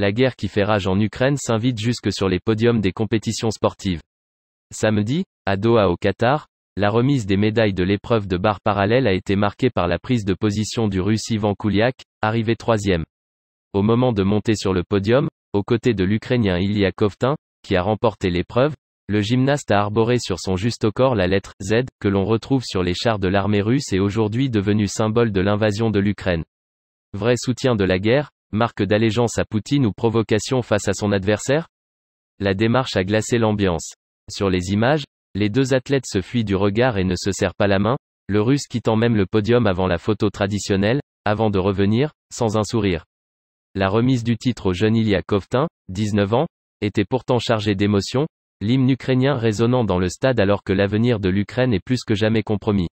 La guerre qui fait rage en Ukraine s'invite jusque sur les podiums des compétitions sportives. Samedi, à Doha au Qatar, la remise des médailles de l'épreuve de barre parallèle a été marquée par la prise de position du russe Ivan Kouliak, arrivé troisième. Au moment de monter sur le podium, aux côtés de l'Ukrainien Ilya Kovtin, qui a remporté l'épreuve, le gymnaste a arboré sur son juste corps la lettre Z que l'on retrouve sur les chars de l'armée russe et aujourd'hui devenu symbole de l'invasion de l'Ukraine. Vrai soutien de la guerre, marque d'allégeance à Poutine ou provocation face à son adversaire La démarche a glacé l'ambiance. Sur les images, les deux athlètes se fuient du regard et ne se serrent pas la main, le russe quittant même le podium avant la photo traditionnelle, avant de revenir, sans un sourire. La remise du titre au jeune Ilya Kovtin, 19 ans, était pourtant chargée d'émotion, l'hymne ukrainien résonnant dans le stade alors que l'avenir de l'Ukraine est plus que jamais compromis.